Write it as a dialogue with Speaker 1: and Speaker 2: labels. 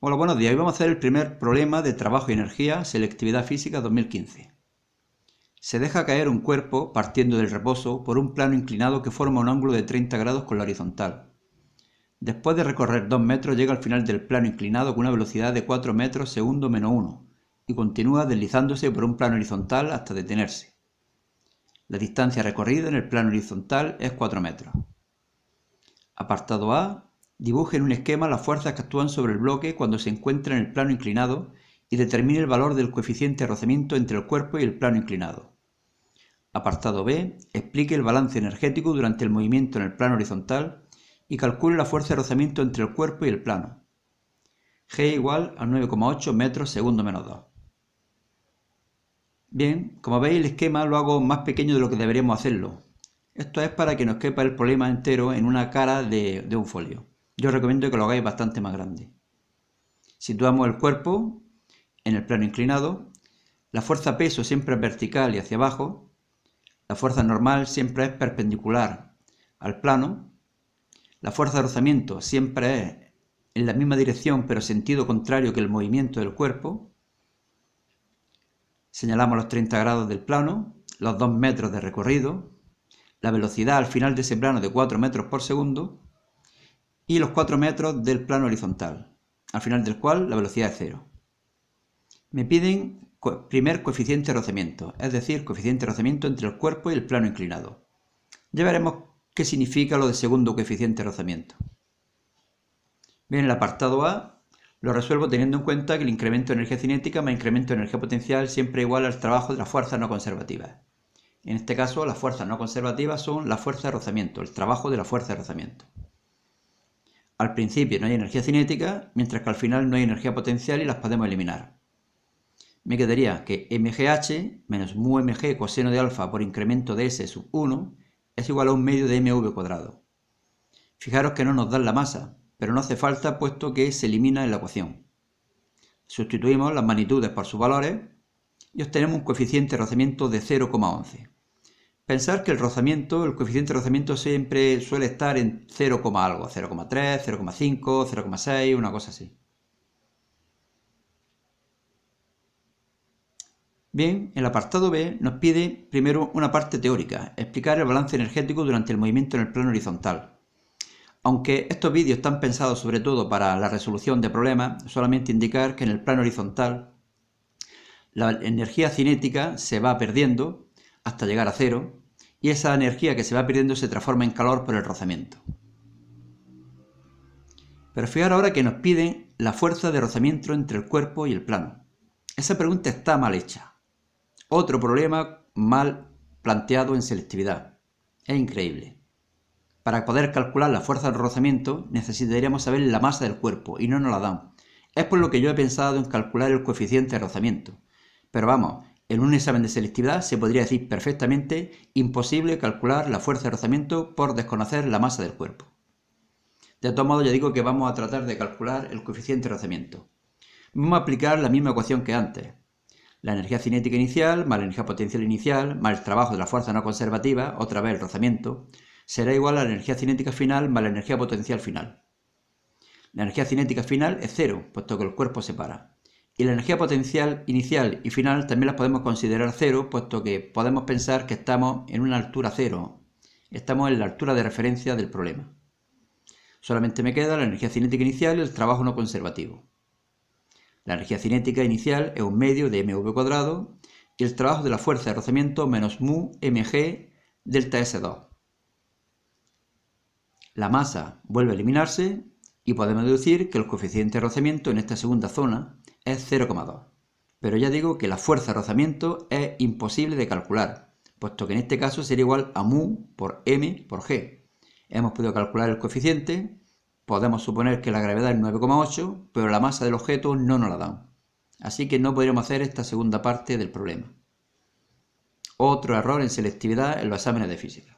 Speaker 1: Hola, buenos días. Hoy vamos a hacer el primer problema de trabajo y energía, selectividad física 2015. Se deja caer un cuerpo, partiendo del reposo, por un plano inclinado que forma un ángulo de 30 grados con la horizontal. Después de recorrer 2 metros llega al final del plano inclinado con una velocidad de 4 metros segundo menos 1 y continúa deslizándose por un plano horizontal hasta detenerse. La distancia recorrida en el plano horizontal es 4 metros. Apartado A, Dibuje en un esquema las fuerzas que actúan sobre el bloque cuando se encuentra en el plano inclinado y determine el valor del coeficiente de rozamiento entre el cuerpo y el plano inclinado. Apartado B. Explique el balance energético durante el movimiento en el plano horizontal y calcule la fuerza de rozamiento entre el cuerpo y el plano. G igual a 9,8 metros segundo menos 2. Bien, como veis el esquema lo hago más pequeño de lo que deberíamos hacerlo. Esto es para que nos quepa el problema entero en una cara de, de un folio. Yo recomiendo que lo hagáis bastante más grande. Situamos el cuerpo en el plano inclinado. La fuerza peso siempre es vertical y hacia abajo. La fuerza normal siempre es perpendicular al plano. La fuerza de rozamiento siempre es en la misma dirección pero sentido contrario que el movimiento del cuerpo. Señalamos los 30 grados del plano, los 2 metros de recorrido, la velocidad al final de ese plano de 4 metros por segundo y los 4 metros del plano horizontal, al final del cual la velocidad es cero. Me piden primer coeficiente de rozamiento, es decir, coeficiente de rozamiento entre el cuerpo y el plano inclinado. Ya veremos qué significa lo de segundo coeficiente de rozamiento. Bien, el apartado A lo resuelvo teniendo en cuenta que el incremento de energía cinética más incremento de energía potencial siempre igual al trabajo de las fuerzas no conservativas. En este caso, las fuerzas no conservativas son la fuerza de rozamiento, el trabajo de la fuerza de rozamiento. Al principio no hay energía cinética, mientras que al final no hay energía potencial y las podemos eliminar. Me quedaría que mgh menos mu mg coseno de alfa por incremento de s sub 1 es igual a un medio de mv cuadrado. Fijaros que no nos dan la masa, pero no hace falta puesto que se elimina en la ecuación. Sustituimos las magnitudes por sus valores y obtenemos un coeficiente de rozamiento de 0,11. Pensar que el rozamiento, el coeficiente de rozamiento siempre suele estar en 0, algo, 0,3, 0,5, 0,6, una cosa así. Bien, el apartado B nos pide primero una parte teórica, explicar el balance energético durante el movimiento en el plano horizontal. Aunque estos vídeos están pensados sobre todo para la resolución de problemas, solamente indicar que en el plano horizontal la energía cinética se va perdiendo hasta llegar a cero y esa energía que se va perdiendo se transforma en calor por el rozamiento. Pero fijar ahora que nos piden la fuerza de rozamiento entre el cuerpo y el plano. Esa pregunta está mal hecha. Otro problema mal planteado en selectividad. Es increíble. Para poder calcular la fuerza de rozamiento necesitaríamos saber la masa del cuerpo y no nos la dan. Es por lo que yo he pensado en calcular el coeficiente de rozamiento. Pero vamos, en un examen de selectividad se podría decir perfectamente imposible calcular la fuerza de rozamiento por desconocer la masa del cuerpo. De todo modo, ya digo que vamos a tratar de calcular el coeficiente de rozamiento. Vamos a aplicar la misma ecuación que antes. La energía cinética inicial más la energía potencial inicial más el trabajo de la fuerza no conservativa, otra vez el rozamiento, será igual a la energía cinética final más la energía potencial final. La energía cinética final es cero, puesto que el cuerpo se para y la energía potencial inicial y final también las podemos considerar cero, puesto que podemos pensar que estamos en una altura cero, estamos en la altura de referencia del problema. Solamente me queda la energía cinética inicial y el trabajo no conservativo. La energía cinética inicial es un medio de mv cuadrado y el trabajo de la fuerza de rozamiento menos mu mg delta S2. La masa vuelve a eliminarse y podemos deducir que el coeficiente de rozamiento en esta segunda zona es 0,2. Pero ya digo que la fuerza de rozamiento es imposible de calcular, puesto que en este caso sería igual a mu por m por g. Hemos podido calcular el coeficiente, podemos suponer que la gravedad es 9,8, pero la masa del objeto no nos la dan. Así que no podríamos hacer esta segunda parte del problema. Otro error en selectividad en los exámenes de física.